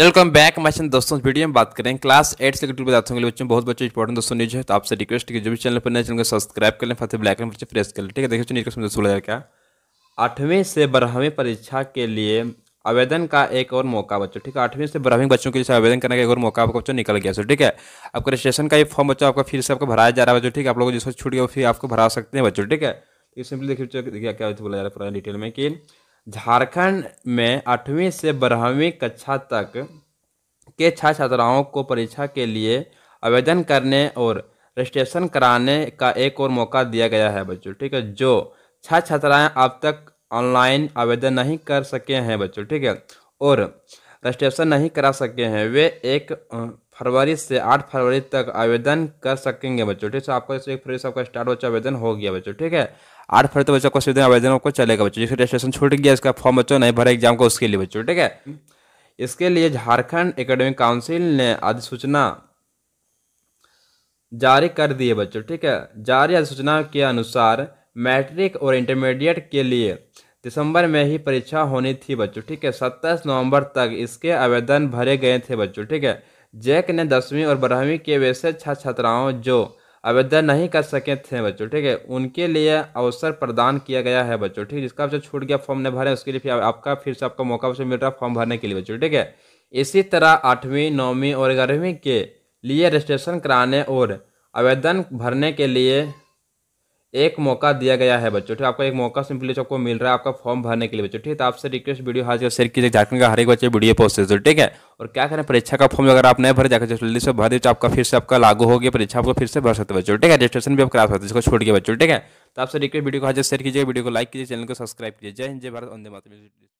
Welcome back channel दोस्तों video में बात करें क्लास एट से रिलेटेड बताते होंगे बच्चों बहुत बच्चों इंपॉर्टेंट दोस्तों न्यूज है तो आपसे रिक्वेस्ट कि जो भी चैनल पर नए चैनल को सब्सक्राइब कर लें फिर ब्लैक एंड बच्चे प्रेस कर लें ठीक है देखिए न्यूज का सोलह क्या आठवीं से बारहवीं परीक्षा के लिए आवेदन का एक और मौका बच्चों ठीक है आठवीं से बारहवीं बच्चों के लिए आवेदन करने का एक और मौका आपका बच्चों निकल गया सो ठीक है आपका रजिस्ट्रेशन का ये फॉर्म बच्चों आपका फिर से आपको भराया जा रहा है बच्चों ठीक है आप लोग जिसको छूट गया फिर आपको भरा सकते हैं बच्चों ठीक है सिंपली देखिए क्या बोला जा रहा है पूरा डिटेल में कि झारखंड में आठवीं से बारहवीं कक्षा तक के छात्र छात्राओं को परीक्षा के लिए आवेदन करने और रजिस्ट्रेशन कराने का एक और मौका दिया गया है बच्चों ठीक है जो छात्र छात्राएँ अब तक ऑनलाइन आवेदन नहीं कर सके हैं बच्चों ठीक है और रजिस्ट्रेशन नहीं करा सके हैं वे एक फरवरी से आठ फरवरी तक आवेदन कर सकेंगे बच्चों ठीक है आपका एक फरवरी से आपका स्टार्ट बच्चों आवेदन हो गया बच्चों ठीक है आठ फरवरी तो बच्चों को सीधे आवेदन आपको चलेगा बच्चों जिसका रजिस्ट्रेशन छूट गया इसका फॉर्म बच्चों नहीं भरा एग्जाम को उसके लिए बच्चों ठीक है हम्म। इसके लिए झारखंड एकेडमिक काउंसिल ने अधिसूचना जारी कर दी है बच्चों ठीक है जारी अधिसूचना के अनुसार मैट्रिक और इंटरमीडिएट के लिए दिसंबर में ही परीक्षा होनी थी बच्चों ठीक है सत्ताईस नवंबर तक इसके आवेदन भरे गए थे बच्चों ठीक है जैक ने दसवीं और बारहवीं के वैसे छात्र छात्राओं जो आवेदन नहीं कर सके थे बच्चों ठीक है उनके लिए अवसर प्रदान किया गया है बच्चों ठीक है जिसका आपसे छूट गया फॉर्म नहीं भरे उसके लिए फिर आपका फिर से आपका मौका मिल रहा है फॉर्म भरने के लिए बच्चों ठीक है इसी तरह आठवीं नौवीं और ग्यारहवीं के लिए रजिस्ट्रेशन कराने और आवेदन भरने के लिए एक मौका दिया गया है बच्चों ठीक आपको एक मौका सिंपली आपको मिल रहा है आपका फॉर्म भरने के लिए बच्चों ठीक है तो आपसे रिक्वेस्ट वीडियो हाजिर शेयर कीजिए झारखंड का हर एक बच्चे वीडियो पोस्ट ठीक है और क्या करें परीक्षा का फॉर्म अगर आप नहीं भरे जाकर जल्दी से भर तो आपका फिर से आपका लागू हो गया परीक्षा आपको फिर से भर सकते बच्चों ठीक है रजिस्ट्रेशन भी आप करा सकते हैं इसको छोड़ के बच्चों ठीक है तो आपसे रिक्वेस्ट वीडियो को हाजिर शेयर कीजिए वीडियो को लाइक कीजिए चैनल को सब्सक्राइब कीजिए जय हिंद जय भारत वंदे मातरम